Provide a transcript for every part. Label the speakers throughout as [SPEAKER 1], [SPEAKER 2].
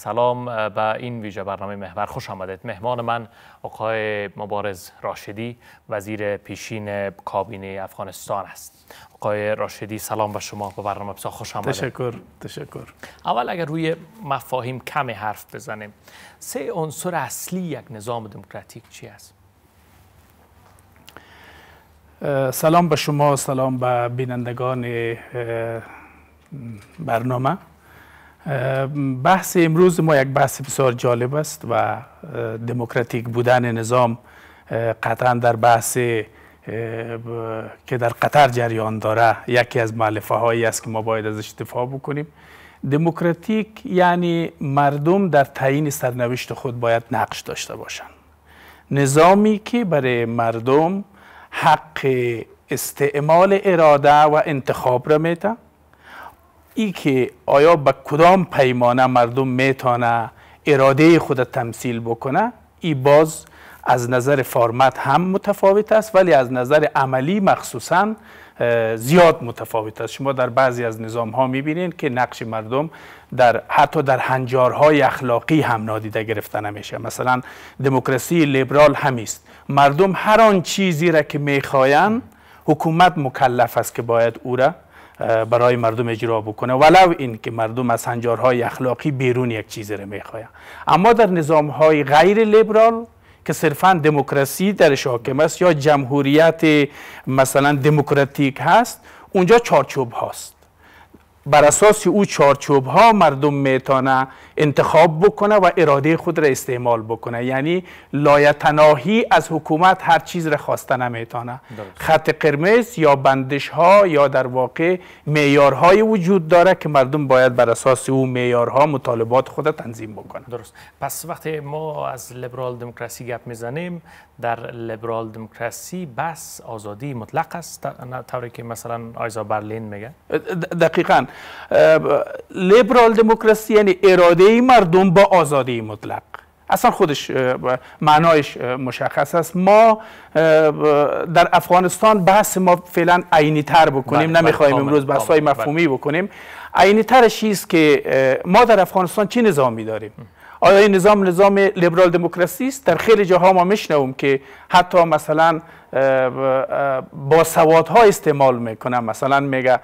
[SPEAKER 1] سلام به این ویژه برنامه محور خوش آمدید مهمان من آقای مبارز راشدی وزیر پیشین کابینه افغانستان است آقای راشدی سلام به شما به برنامه بسیار خوش آمدید تشکر تشکر اول اگر روی مفاهیم کم حرف بزنیم سه عنصر اصلی یک نظام دموکراتیک چی است
[SPEAKER 2] سلام به شما سلام به بینندگان برنامه بحث امروز ما یک بحث بسیار جالب است و دموکراتیک بودن نظام قطعا در بحث که در قطر جریان داره یکی از معلفه هایی است که ما باید ازش دفاع بکنیم دموکراتیک یعنی مردم در تعیین سرنوشت خود باید نقش داشته باشند نظامی که برای مردم حق استعمال اراده و انتخاب را میده ای که آیا به کدام پیمانه مردم میتانه اراده خود تمثیل بکنه ای باز از نظر فرمت هم متفاوت است ولی از نظر عملی مخصوصا زیاد متفاوت است شما در بعضی از نظام ها میبینین که نقش مردم در حتی در هنجارهای اخلاقی هم نادیده گرفته نمیشه مثلا دموکراسی لیبرال همیست مردم هر آن چیزی را که میخواین حکومت مکلف است که باید او را برای مردم اجرا بکنه ولو این که مردم از هنجارهای اخلاقی بیرون یک چیزی رو میخواین اما در نظامهای غیر لیبرال که صرفا دموکراسی در حاکم است یا جمهوریت مثلا دموکراتیک هست اونجا چارچوب هاست بر اساس او چارچوب ها مردم میتانه انتخاب بکنه و اراده خود را استعمال بکنه یعنی لایتناهی از حکومت هر چیز را خواسته نمیتانه خط قرمز یا بندش ها یا در واقع میارهای وجود داره که مردم باید بر اساس او میارها مطالبات خود را تنظیم بکنه درست
[SPEAKER 1] پس وقتی ما از لیبرال دموکراسی گپ میزنیم در لیبرال دموکراسی بس آزادی مطلق است طوری که مثلا آیزا برلین میگه دقیقا لیبرال دموکراسی یعنی اراده ای مردم با آزادی مطلق
[SPEAKER 2] اصلا خودش معنایش مشخص است ما در افغانستان بحث ما فعلا عینی تر بکنیم بله، بله، نمیخوایم امروز بحث های بله. مفهومی بکنیم عینی ترش است که ما در افغانستان چه نظامی داریم آیا این نظام نظام لیبرال دموکراسی است در خیلی جاها ما میشنویم که حتی مثلا با سوادها استعمال میکنه مثلا میگه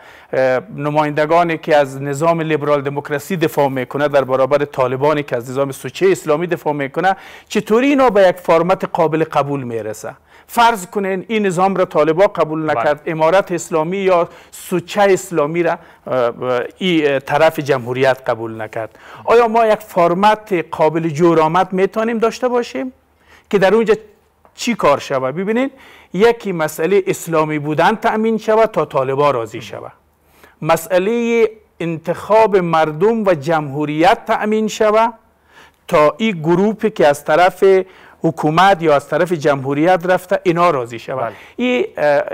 [SPEAKER 2] نمایندگانی که از نظام لیبرال دموکراسی دفاع میکنه در برابر طالبانی که از نظام سوچه اسلامی دفاع میکنه چطوری اینا به یک فرمت قابل قبول میرسه فرض کنین این نظام را طالبا قبول بله. نکرد امارات امارت اسلامی یا سوچه اسلامی را این طرف جمهوریت قبول نکرد آیا ما یک فرمت قابل جورآمد میتونیم داشته باشیم که در اونجا چی کار شود ببینید یکی مسئله اسلامی بودن تأمین شود تا طالبا راضی شود مسئله انتخاب مردم و جمهوریت تأمین شود تا این گروپی که از طرف حکومت یا از طرف جمهوریت رفته اینا راضی شود بله. این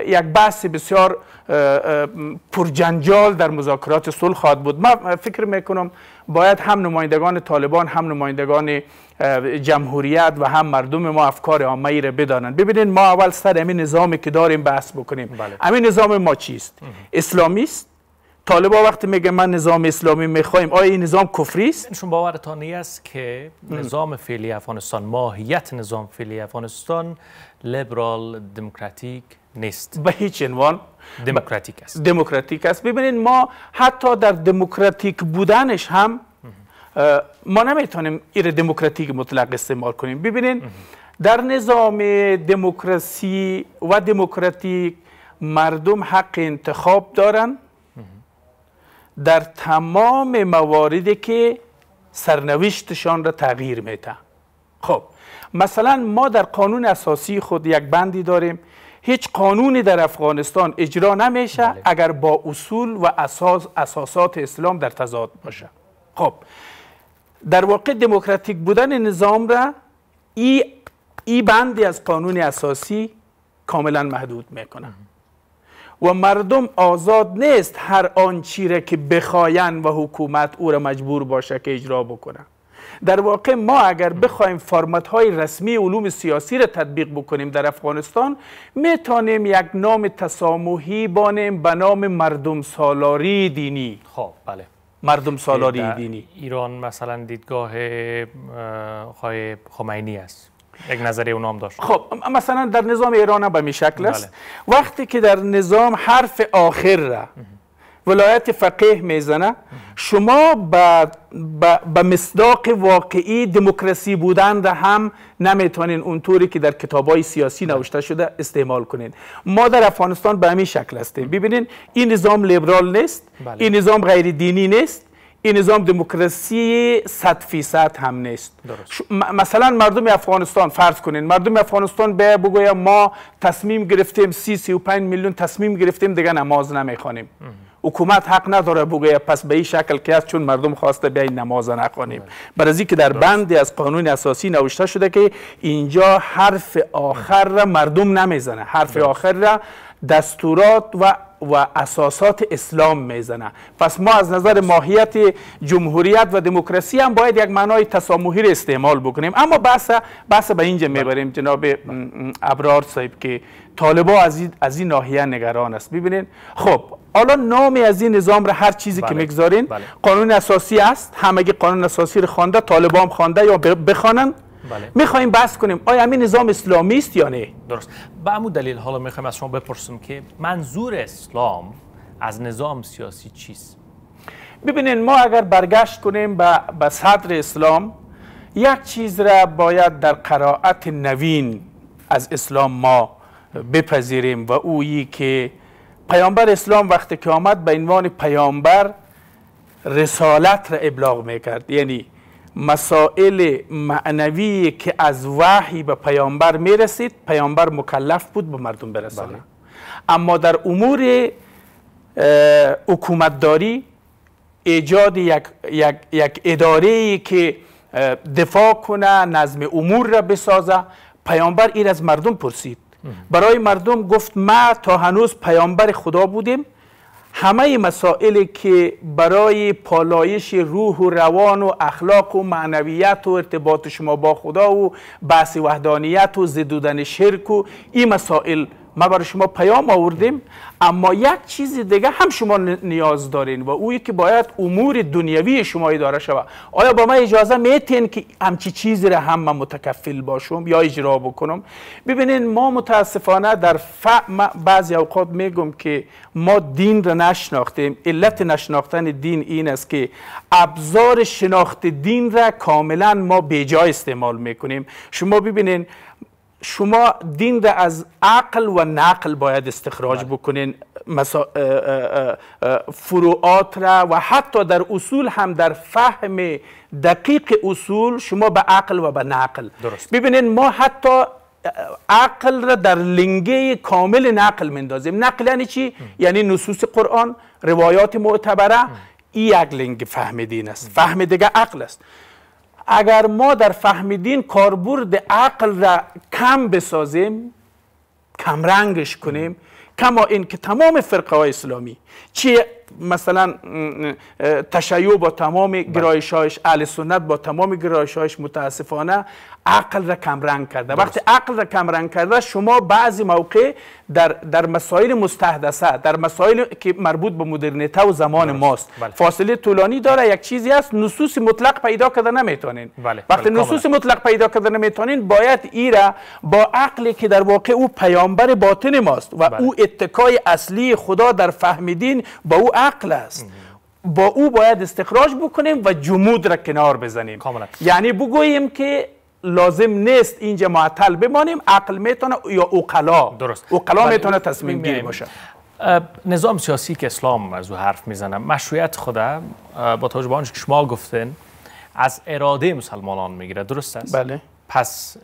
[SPEAKER 2] یک بحث بسیار پرجنجال در مذاکرات صلح خواهد بود من فکر میکنم باید هم نمایندگان طالبان هم نمایندگان جمهوریت و هم مردم ما افکار عامه ای را بدانند ببینید ما اول سر همین نظامی که داریم بحث بکنیم بله. همین نظام ما چیست اسلامیست طالبا وقتی میگه من نظام اسلامی میخوایم آیا این نظام کفری
[SPEAKER 1] است چون باورتان است که نظام فعلی افغانستان ماهیت نظام فعلی افغانستان لیبرال دموکراتیک نیست به هیچ عنوان دموکراتیک است دموکراتیک است ببینید ما حتی در
[SPEAKER 2] دموکراتیک بودنش هم ما نمیتونیم ایر دموکراتیک مطلق استعمال کنیم ببینید در نظام دموکراسی و دموکراتیک مردم حق انتخاب دارن در تمام مواردی که سرنوشتشان را تغییر میتن خب مثلا ما در قانون اساسی خود یک بندی داریم هیچ قانونی در افغانستان اجرا نمیشه بله. اگر با اصول و اساس اساسات اسلام در تضاد باشه خب در واقع دموکراتیک بودن نظام را ای, ای بندی از قانون اساسی کاملا محدود میکنه و مردم آزاد نیست هر آن چیره که بخواین و حکومت او را مجبور باشه که اجرا بکنه در واقع ما اگر بخوایم فرمت های رسمی علوم سیاسی را تطبیق بکنیم در افغانستان میتانیم یک نام تسامحی بانیم به نام مردم سالاری دینی
[SPEAKER 1] خب بله مردم سالاری دینی ایران مثلا دیدگاه خمینی است یک نظریه اونام داشت
[SPEAKER 2] خب مثلا در نظام ایران هم به می شکل بله. است وقتی که در نظام حرف آخر را ولایت فقیه میزنه شما به مصداق واقعی دموکراسی بودن را هم نمیتونین اونطوری که در کتابای سیاسی بله. نوشته شده استعمال کنین ما در افغانستان به همین شکل هستیم ببینین این نظام لیبرال نیست بله. این نظام غیر دینی نیست این نظام دموکراسی 100 فیصد هم نیست مثلا مردم افغانستان فرض کنین مردم افغانستان به بگویم ما تصمیم گرفتیم 30 35 میلیون تصمیم گرفتیم دیگه نماز نمیخوانیم حکومت حق نداره بگه پس به این شکل که هست چون مردم خواسته بیاین نماز نخوانیم بله. برای که در بندی از قانون اساسی نوشته شده که اینجا حرف آخر را مردم نمیزنه حرف آخر را دستورات و و اساسات اسلام میزنه پس ما از نظر ماهیت جمهوریت و دموکراسی هم باید یک معنای تسامحی را استعمال بکنیم اما بحث بحث به اینجا بله. میبریم جناب ابرار صاحب که طالبا از, از این ناحیه نگران است ببینید خب حالا نامی از این نظام را هر چیزی که بله. میگذارین بله. قانون اساسی است همگی قانون اساسی رو خوانده طالبا هم خوانده یا بخوانند بله. میخوایم بحث کنیم آیا همین نظام اسلامی است یا نه
[SPEAKER 1] درست به امو دلیل حالا میخوایم از شما بپرسم که منظور اسلام از نظام سیاسی چیست
[SPEAKER 2] ببینین ما اگر برگشت کنیم به صدر اسلام یک چیز را باید در قرائت نوین از اسلام ما بپذیریم و اویی که پیامبر اسلام وقتی که آمد به عنوان پیامبر رسالت را ابلاغ میکرد یعنی مسائل معنوی که از وحی به پیامبر میرسید پیامبر مکلف بود به مردم برسانه بله. اما در امور حکومتداری ایجاد یک, یک،, یک اداره که دفاع کنه نظم امور را بسازه پیامبر این از مردم پرسید برای مردم گفت ما تا هنوز پیامبر خدا بودیم همه مسائلی که برای پالایش روح و روان و اخلاق و معنویت و ارتباط شما با خدا و بحث وحدانیت و زدودن شرک و این مسائل ما برای شما پیام آوردیم اما یک چیز دیگه هم شما نیاز دارین و اوی که باید امور دنیوی شما اداره شود آیا با ما اجازه میتین که همچی چیزی را هم من متکفل باشم یا اجرا بکنم ببینین ما متاسفانه در فهم بعضی اوقات میگم که ما دین را نشناختیم علت نشناختن دین این است که ابزار شناخت دین را کاملا ما بیجا استعمال میکنیم شما ببینین شما دین را از عقل و نقل باید استخراج بله. بکنین مسا... فروعات را و حتی در اصول هم در فهم دقیق اصول شما به عقل و به نقل درست. ببینین ما حتی عقل را در لنگه کامل نقل مندازیم نقل یعنی چی؟ یعنی نصوص قرآن روایات معتبره این یک لنگ فهم دین است فهم دیگه عقل است اگر ما در فهم دین کاربرد عقل را کم بسازیم کمرنگش کنیم کما این که تمام فرقه های اسلامی چه مثلا تشیع با تمام بله. گرایش هایش اهل سنت با تمام گرایش هایش متاسفانه عقل را رنگ کرده وقتی عقل را رنگ کرده شما بعضی موقع در, در مسائل مستحدثه در مسائل که مربوط به مدرنیته و زمان ماست بله. فاصله طولانی داره یک چیزی است نصوص مطلق پیدا کرده نمیتونین بله،
[SPEAKER 1] بله، وقتی نصوص
[SPEAKER 2] مطلق پیدا کرده نمیتونین باید ای را با عقلی که در واقع او پیامبر باطن ماست و او اتکای اصلی خدا در فهم دین با او عقل است با او باید استخراج بکنیم و جمود را کنار بزنیم یعنی بگوییم که لازم نیست اینجا معطل بمانیم عقل میتونه یا اوقلا
[SPEAKER 1] درست اوقلا بله. میتونه تصمیم گیری باشه نظام سیاسی که اسلام از او حرف میزنم مشروعیت خدا با توجه به آنچه که شما گفتین از اراده مسلمانان میگیره درست است بله پس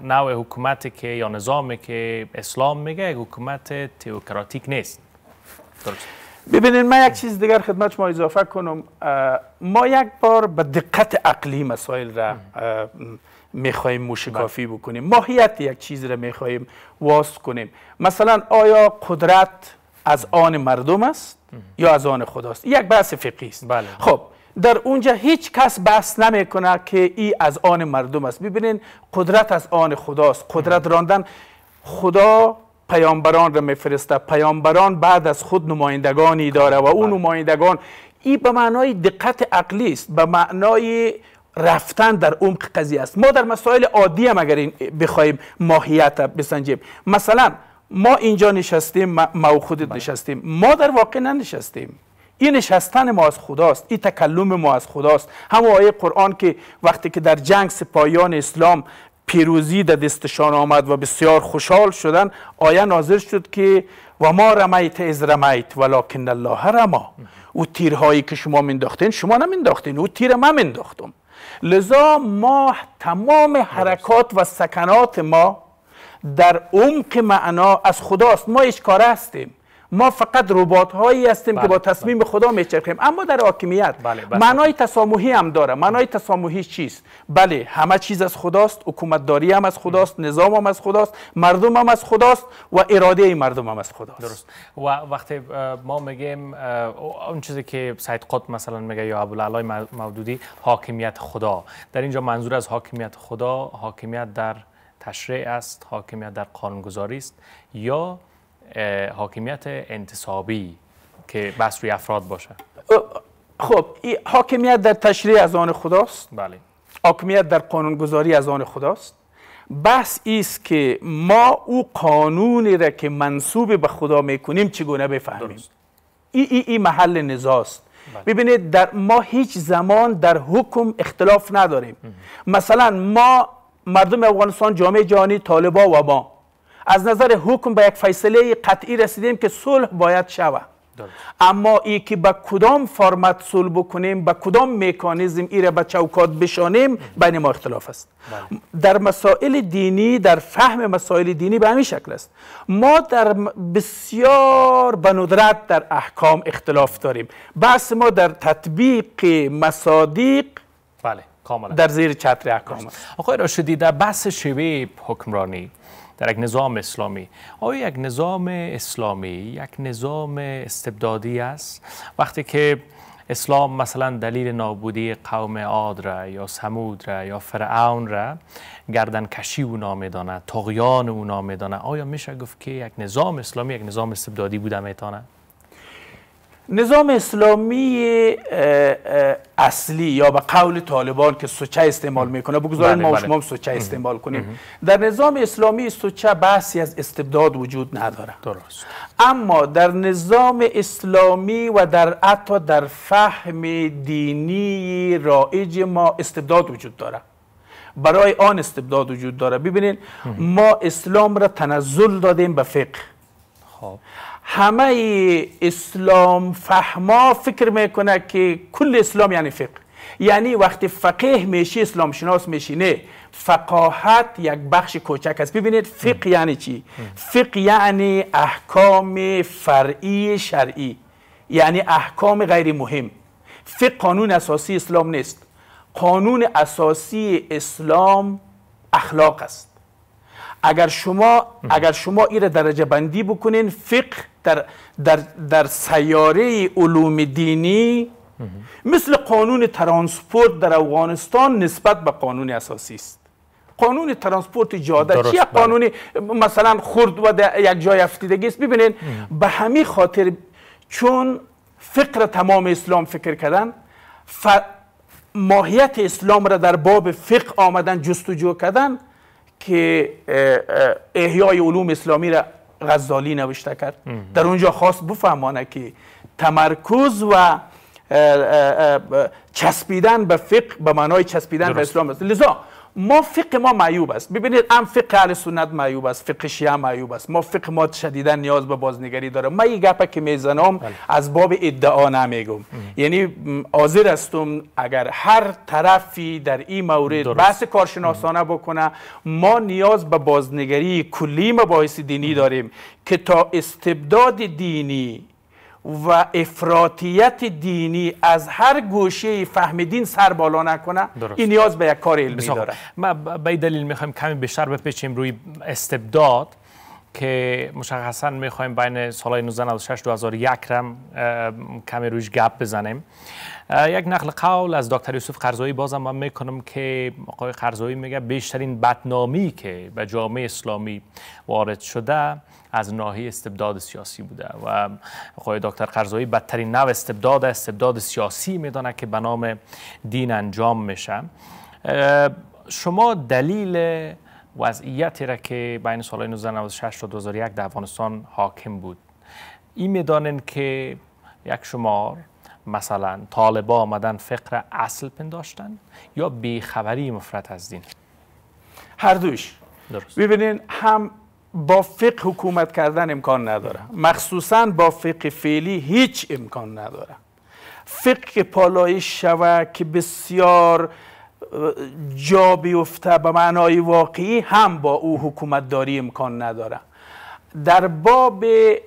[SPEAKER 1] نوع حکومتی که یا نظامی که اسلام میگه حکومت تئوکراتیک نیست درست
[SPEAKER 2] ببینید من یک چیز دیگر خدمت شما اضافه کنم ما یک بار به دقت عقلی مسائل را میخوایم موشکافی بله. بکنیم ماهیت یک چیز را میخواییم واس کنیم مثلا آیا قدرت از آن مردم است یا از آن خداست یک بحث فقی است بله. خب در اونجا هیچ کس بحث نمیکنه که ای از آن مردم است ببینین قدرت از آن خداست قدرت راندن خدا پیامبران را میفرسته پیامبران بعد از خود نمایندگانی داره و اون بله. نمایندگان ای به معنای دقت عقلی است به معنای رفتن در عمق قضیه است ما در مسائل عادی هم اگر بخوایم ماهیت بسنجیم مثلا ما اینجا نشستیم ما خودت بله. نشستیم ما در واقع ننشستیم این نشستن ما از خداست این تکلم ما از خداست هم آیه قرآن که وقتی که در جنگ سپایان اسلام پیروزی در دستشان آمد و بسیار خوشحال شدن آیه نازل شد که و ما رمیت از رمیت ولکن الله رما او تیرهایی که شما منداختین شما نمینداختین او تیر من منداختم لذا ما تمام حرکات و سکنات ما در عمق معنا از خداست ما کاره هستیم ما فقط ربات هایی هستیم که با بله، تصمیم بله. خدا میچرخیم اما در حاکمیت بله،, بله، معنای تسامحی هم داره معنای تسامحی چیست بله همه چیز از خداست حکومتداری هم از خداست نظام هم از خداست مردم هم از خداست و اراده
[SPEAKER 1] مردم هم از خداست درست و وقتی ما میگیم اون چیزی که سید قطب مثلا میگه یا ابوالعلای مودودی حاکمیت خدا در اینجا منظور از حاکمیت خدا حاکمیت در تشریع است حاکمیت در قانونگذاری است یا حاکمیت انتصابی که بس روی افراد باشه
[SPEAKER 2] خب حاکمیت در تشریع از آن خداست بله حاکمیت در قانونگذاری از آن خداست بحث است که ما او قانونی را که منصوب به خدا میکنیم چگونه بفهمیم این ای, ای محل نزاست بله. ببینید در ما هیچ زمان در حکم اختلاف نداریم مثلا ما مردم افغانستان جامعه جهانی طالبا و ما از نظر حکم به یک فیصله قطعی رسیدیم که صلح باید شوه اما ای که به کدام فرمت صلح بکنیم به کدام مکانیزم ای را به چوکات بشانیم بین ما اختلاف است بله. در مسائل دینی در فهم مسائل دینی به همین شکل است ما در بسیار به ندرت در احکام اختلاف داریم بحث ما در
[SPEAKER 1] تطبیق مصادیق بله در زیر چتر احکام است آقای راشدی در بحث شیوه حکمرانی در یک نظام اسلامی آیا یک نظام اسلامی یک نظام استبدادی است وقتی که اسلام مثلا دلیل نابودی قوم عاد را یا سمود را یا فرعون را گردن کشی او نامه داند تاغیان او آیا میشه گفت که یک نظام اسلامی یک نظام استبدادی بوده میتاند
[SPEAKER 2] نظام اسلامی اصلی یا به قول طالبان که سوچه استعمال میکنه بگذاریم بله، ما بله. شما سوچه استعمال کنیم در نظام اسلامی سوچه بحثی از استبداد وجود نداره درست اما در نظام اسلامی و در حتی در فهم دینی رایج ما استبداد وجود داره برای آن استبداد وجود داره ببینید ما اسلام را تنزل دادیم به فقه خب همه اسلام فهما فکر میکنه که کل اسلام یعنی فقه یعنی وقتی فقیه میشی اسلام شناس میشی نه فقاهت یک بخش کوچک است ببینید فقه یعنی چی فقه یعنی احکام فرعی شرعی یعنی احکام غیر مهم فقه قانون اساسی اسلام نیست قانون اساسی اسلام اخلاق است اگر شما اگر شما ایره درجه بندی بکنین فقه در, در, در سیاره علوم دینی مثل قانون ترانسپورت در افغانستان نسبت به قانون اساسی است قانون ترانسپورت جاده چی بله. قانون مثلا خرد و یک جای افتیدگی است ببینید به همین خاطر چون فقر تمام اسلام فکر کردن ماهیت اسلام را در باب فقه آمدن جستجو کردن که احیای علوم اسلامی را غزالی نوشته کرد در اونجا خواست بفهمانه که تمرکز و چسبیدن به فقه به معنای چسبیدن به اسلام است لذا ما فقه ما معیوب است ببینید هم فقه اهل سنت معیوب است فقه شیعه معیوب است ما فقه ما شدیدا نیاز به بازنگری داره من این گپه که میزنم بله. از باب ادعا نمیگم یعنی حاضر هستم اگر هر طرفی در این مورد درست. بحث کارشناسانه بکنه ما نیاز به بازنگری کلی مباحث دینی داریم که تا استبداد دینی و افراطیت دینی از هر گوشه فهم دین سر بالا نکنه این نیاز به یک کار علمی داره
[SPEAKER 1] ما به دلیل میخوایم کمی بیشتر بپیچیم روی استبداد که مشخصا میخوایم بین سال 1996 2001 رم کمی روش گپ بزنیم یک نقل قول از دکتر یوسف قرضایی بازم من میکنم که آقای قرضایی میگه بیشترین بدنامی که به جامعه اسلامی وارد شده از ناحیه استبداد سیاسی بوده و آقای دکتر قرضایی بدترین نوع استبداد استبداد سیاسی میدانه که به نام دین انجام میشه شما دلیل وضعیتی را که بین سال 1996 تا 2001 در افغانستان حاکم بود این میدانن که یک شمار مثلا طالبا آمدن فقر اصل پنداشتن یا بیخبری مفرد از دین هر دوش درست. ببینین هم با فقه حکومت کردن امکان
[SPEAKER 2] نداره مخصوصا با فقه فعلی هیچ امکان نداره فقه پالایش شوه که بسیار جا بیفته به معنای واقعی هم با او حکومت داری امکان نداره در باب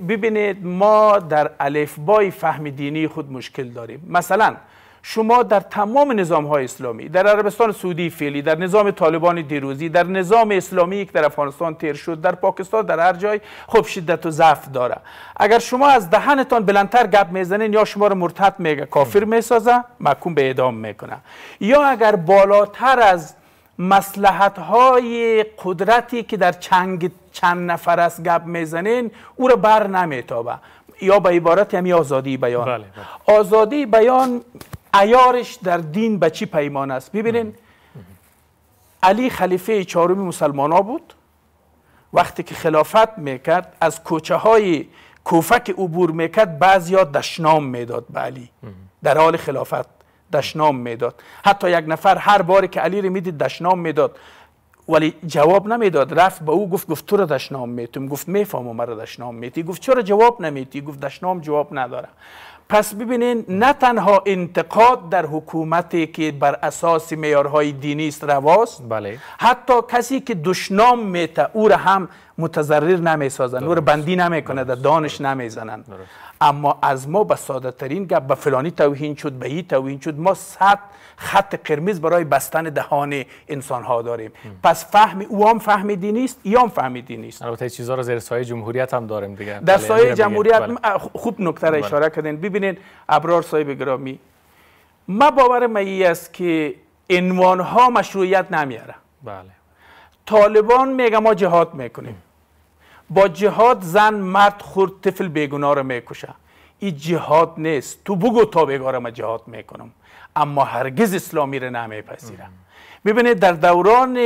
[SPEAKER 2] ببینید ما در الفبای فهم دینی خود مشکل داریم مثلا شما در تمام نظام های اسلامی در عربستان سعودی فعلی در نظام طالبان دیروزی در نظام اسلامی که در افغانستان تیر شد در پاکستان در هر جای خب شدت و ضعف داره اگر شما از دهنتان بلندتر گپ میزنین یا شما رو مرتد میگه کافر میسازه محکوم به اعدام میکنه یا اگر بالاتر از مسلحت های قدرتی که در چنگ چند نفر است گپ میزنین او رو بر نمیتابه یا به عبارت همی یعنی آزادی بیان بله، بله. آزادی بیان ایارش در دین به چی پیمان است ببینین علی خلیفه چهارم مسلمان ها بود وقتی که خلافت میکرد از کوچه های کوفه که عبور میکرد ها دشنام میداد به علی در حال خلافت دشنام میداد حتی یک نفر هر باری که علی رو میدید دشنام میداد ولی جواب نمیداد رفت به او گفت گفت تو را دشنام میتم گفت میفهمم مرا دشنام میتی گفت چرا جواب نمیتی گفت دشنام جواب نداره پس ببینید نه تنها انتقاد در حکومتی که بر اساس میارهای دینی است رواست بله. حتی کسی که دشنام میته او را هم متضرر نمیسازن او را بندی نمیکنه در دانش نمیزنن اما از ما به ساده ترین گپ به فلانی توهین شد به این توهین شد ما صد خط قرمز برای بستن دهان انسان ها داریم پس فهمی او هم فهم دینی است یا هم فهم دینی است البته چیزا رو زیر سایه جمهوریت هم داریم دیگه در بله، سایه جمهوریت بله. خوب نکته بله. اشاره کردین ابرار صاحب گرامی ما باور مایی است که عنوان ها مشروعیت نمیاره بله طالبان میگه ما جهاد میکنیم با جهاد زن مرد خورد طفل بیگناه رو میکشه این جهاد نیست تو بگو تا بگاره ما جهاد میکنم اما هرگز اسلامی رو نمیپذیرم ببینید در دوران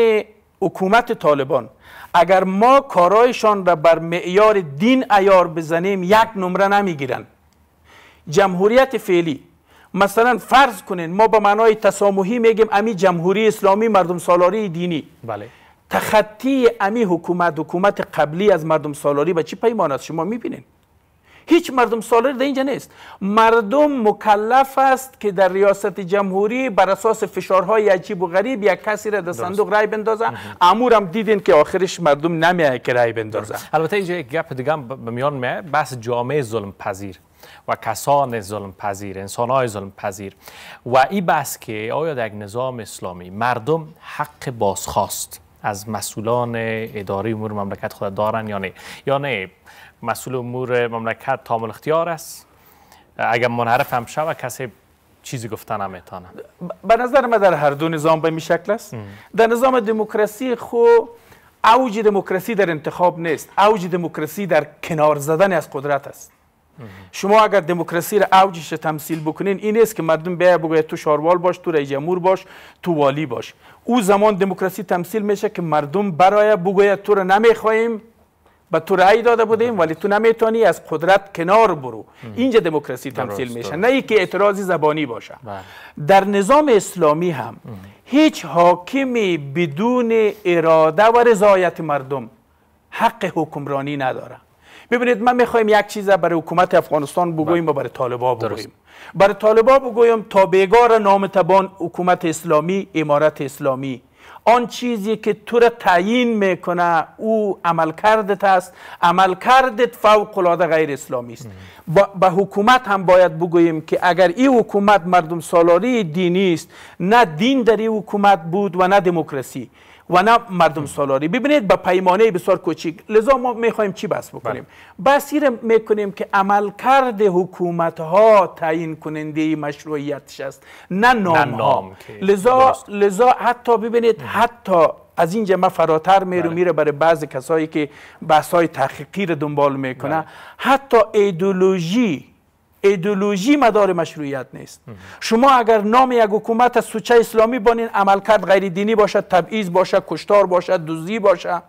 [SPEAKER 2] حکومت طالبان اگر ما کارایشان را بر معیار دین ایار بزنیم یک نمره نمیگیرند جمهوریت فعلی مثلا فرض کنین ما به معنای تسامحی میگیم امی جمهوری اسلامی مردم سالاری دینی بله تخطی امی حکومت حکومت قبلی از مردم سالاری به چی پیمان است شما میبینین هیچ مردم سالاری در اینجا نیست مردم مکلف است که در ریاست جمهوری بر اساس فشارهای عجیب و غریب یک کسی را در صندوق رای بندازه
[SPEAKER 1] امورم دیدین که آخرش مردم نمیه که رای بندازه البته اینجا یک گپ دیگه به میان میه بحث جامعه ظلم پذیر و کسان ظلم پذیر انسان های ظلم پذیر و این بس که آیا در نظام اسلامی مردم حق بازخواست از مسئولان اداره امور مملکت خود دارن یا نه یا نه مسئول امور مملکت تامل اختیار است اگر منحرف هم و کسی چیزی گفتن هم
[SPEAKER 2] به نظر من در هر دو نظام به این شکل است در نظام دموکراسی خو اوج دموکراسی در انتخاب نیست اوج دموکراسی در کنار زدن از قدرت است شما اگر دموکراسی را اوجش تمثیل بکنین این است که مردم بیا بگه تو شاروال باش تو رئیس جمهور باش تو والی باش او زمان دموکراسی تمثیل میشه که مردم برای بگه تو را نمیخوایم به تو رأی داده بودیم ولی تو نمیتونی از قدرت کنار برو اینجا دموکراسی تمثیل میشه نه اینکه اعتراضی زبانی باشه بله. در نظام اسلامی هم هیچ حاکمی بدون اراده و رضایت مردم حق حکمرانی نداره ببینید ما میخوایم یک چیز برای حکومت افغانستان بگوییم و بله. برای طالبا بگوییم برای طالبا بگویم تابعگار نام تبان حکومت اسلامی امارت اسلامی آن چیزی که تو را تعیین میکنه او عمل کردت است عمل کردت فوق العاده غیر اسلامی است به حکومت هم باید بگوییم که اگر این حکومت مردم سالاری دینی است نه دین در این حکومت بود و نه دموکراسی و نه مردم سالاری ببینید به پیمانه بسیار کوچیک لذا ما میخوایم چی بس بله. بکنیم بسیر میکنیم که عملکرد حکومت ها تعیین کننده مشروعیتش است نه نام, نه نام لذا لذا حتی ببینید حتی از اینجا ما فراتر میرو بله. میره برای بعض کسایی که بحث های تحقیقی رو دنبال میکنه بله. حتی ایدولوژی ایدولوژی مدار مشروعیت نیست شما اگر نام یک حکومت سوچه اسلامی بانین عملکرد غیر دینی باشد تبعیض باشد کشتار باشد دزدی باشد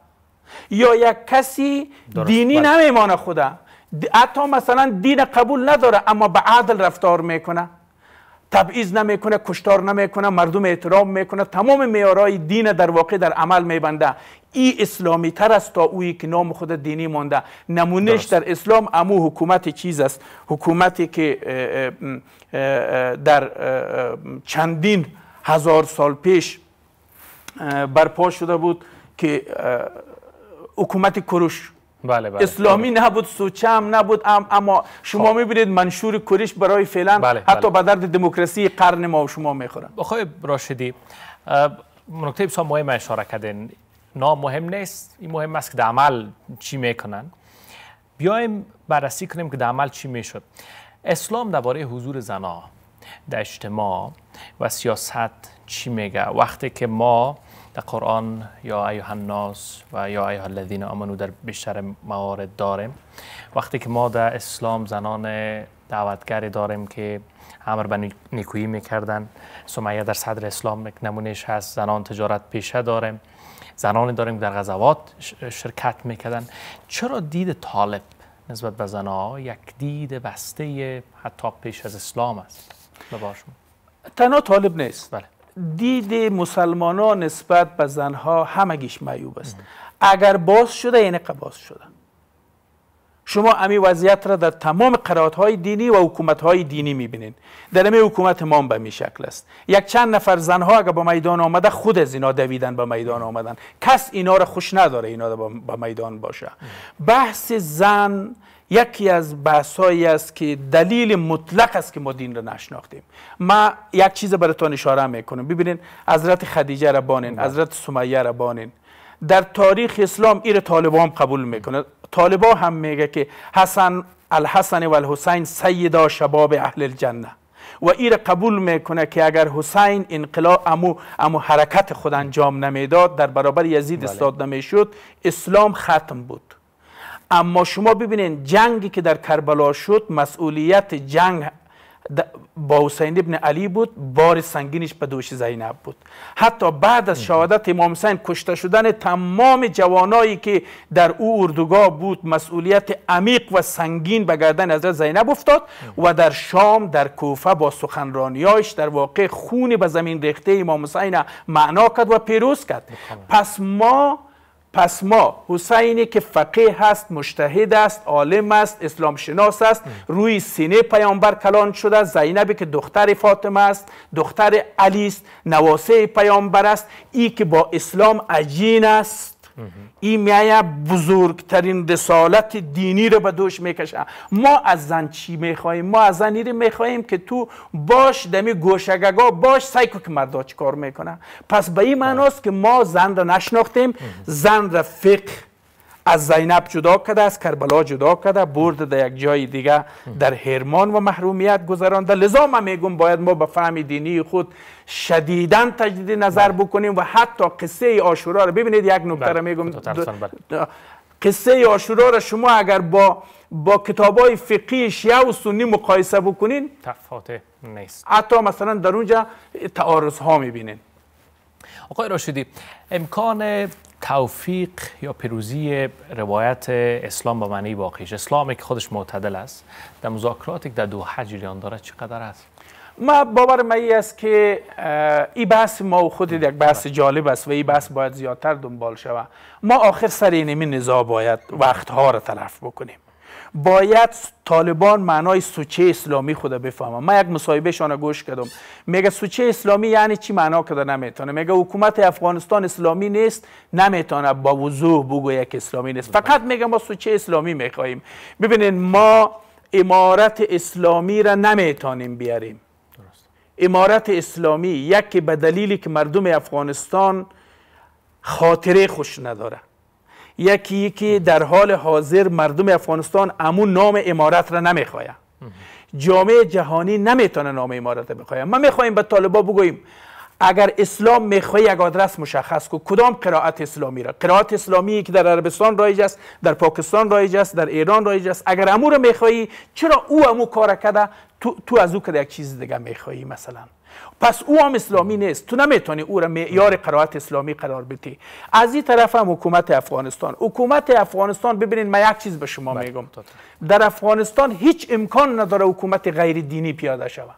[SPEAKER 2] یا یک کسی دینی بله. نمیمانه خوده حتی مثلا دین قبول نداره اما به عدل رفتار میکنه تبعیض نمیکنه کشتار نمیکنه مردم احترام میکنه تمام میارای دین در واقع در عمل میبنده ای اسلامی تر است تا اویی که نام خود دینی مانده نمونش در اسلام امو حکومت چیز است حکومتی که در چندین هزار سال پیش برپا شده بود که حکومت کروش بله، بله. اسلامی بله. نبود سوچه هم نبود اما شما خب. میبینید منشور کریش برای فعلا بله حتی به درد دموکراسی
[SPEAKER 1] قرن ما و شما میخورن بخوای راشدی نکته بسیار مهم اشاره کردین نا مهم نیست این مهم است که در عمل چی میکنن بیایم بررسی کنیم که در عمل چی میشد اسلام درباره حضور زنا در اجتماع و سیاست چی میگه وقتی که ما در قرآن یا ایوه الناس و یا ایوه الذین آمنو در بیشتر موارد داریم وقتی که ما در اسلام زنان دعوتگری داریم که امر به نیکویی میکردن سمیه در صدر اسلام یک نمونهش هست زنان تجارت پیشه داریم زنانی داریم در غزوات شرکت میکردن چرا دید طالب نسبت به زنها یک دید بسته حتی پیش از اسلام است بله،
[SPEAKER 2] تنها طالب نیست بله دید ها نسبت به زنها همگیش معیوب است اگر باز شده یعنی قباز شده شما امی وضعیت را در تمام قرارات های دینی و حکومت های دینی میبینین در امی حکومت هم به می شکل است یک چند نفر زنها اگر به میدان آمده خود از اینا دویدن به میدان آمدن کس اینا را خوش نداره اینا را به میدان باشه بحث زن یکی از بحثایی است که دلیل مطلق است که ما دین را نشناختیم ما یک چیز براتان اشاره میکنم ببینین حضرت خدیجه را بانین بله. حضرت سمیه را بانین در تاریخ اسلام ایر طالبان قبول میکنه طالبا هم میگه که حسن الحسن و الحسین سیدا شباب اهل الجنه و ایر قبول میکنه که اگر حسین انقلاب امو, امو حرکت خود انجام نمیداد در برابر یزید بله. استاد نمیشد اسلام ختم بود اما شما ببینین جنگی که در کربلا شد مسئولیت جنگ با حسین ابن علی بود بار سنگینش به دوش زینب بود حتی بعد از شهادت امام حسین کشته شدن تمام جوانایی که در او اردوگاه بود مسئولیت عمیق و سنگین به گردن حضرت زینب افتاد و در شام در کوفه با سخنرانیاش در واقع خون به زمین ریخته امام حسین معنا کرد و پیروز کرد پس ما پس ما حسینی که فقیه هست مشتهد است عالم است اسلام شناس است روی سینه پیامبر کلان شده زینبی که دختر فاطمه است دختر علی است نواسه پیامبر است ای که با اسلام عجین است این میایه بزرگترین رسالت دینی رو به دوش میکشه ما از زن چی میخواهیم ما از زن رو میخواهیم که تو باش دمی گوشگگا باش سایکو که مردا چی کار میکنه پس به این معناست که ما زن را نشناختیم زن را فقه از زینب جدا کرده از کربلا جدا کرده برده در یک جای دیگه در هرمان و محرومیت گذرانده لذا من میگم باید ما به فهم دینی خود شدیدا تجدید نظر بله. بکنیم و حتی قصه آشورا رو ببینید یک بله. نکته را میگم بله. قصه آشورا را شما اگر با با کتاب های فقهی شیعه و سنی مقایسه بکنین
[SPEAKER 1] تفاوت نیست
[SPEAKER 2] حتی مثلا در اونجا تعارض ها میبینین
[SPEAKER 1] آقای راشدی امکان توفیق یا پیروزی روایت اسلام به معنی واقعیش اسلامی که خودش معتدل است در مذاکراتی که در دو جریان داره چقدر است ما باور
[SPEAKER 2] ما ای است که این بحث ما و خود یک بحث جالب است و این بحث باید زیادتر دنبال شود ما آخر سر اینمی نزا باید وقتها را تلف بکنیم باید طالبان معنای سوچه اسلامی خود بفهمم. من یک مصاحبه شان گوش کردم میگه سوچه اسلامی یعنی چی معنا کرده نمیتونه میگه حکومت افغانستان اسلامی نیست نمیتونه با وضوح بگو یک اسلامی نیست فقط میگه ما سوچه اسلامی میخواهیم ببینین ما امارت اسلامی را نمیتونیم بیاریم امارت اسلامی یکی به دلیلی که مردم افغانستان خاطره خوش نداره یکی که در حال حاضر مردم افغانستان امون نام امارت را نمیخواید جامعه جهانی نمیتونه نام امارت بخوایم ما میخواهیم به طالبا بگوییم اگر اسلام میخوای یک آدرس مشخص کو کدام قرائت اسلامی را قرائت اسلامی که در عربستان رایج است در پاکستان رایج است در ایران رایج است اگر امور میخواهی چرا او امو کار کرده تو, تو از او کده یک چیز دیگه میخواهی مثلا پس او هم اسلامی نیست تو نمیتونی او را معیار قرائت اسلامی قرار بدی از این طرف هم حکومت افغانستان حکومت افغانستان ببینید من یک چیز به شما بله، میگم در افغانستان هیچ امکان نداره حکومت غیر دینی پیاده شود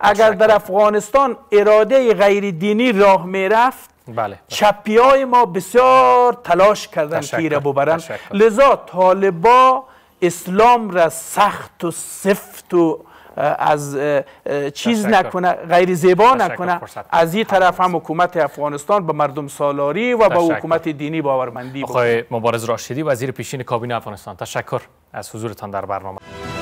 [SPEAKER 2] اگر در افغانستان اراده غیر دینی راه میرفت بله, بله. چپی های ما بسیار تلاش کردن تیره ببرن لذا طالبا اسلام را سخت و سفت و از چیز نکنه غیر زیبا نکنه از این طرف هم حکومت افغانستان به مردم سالاری و به حکومت
[SPEAKER 1] دینی باورمندی آقای مبارز راشدی وزیر پیشین کابینه افغانستان تشکر از حضورتان در برنامه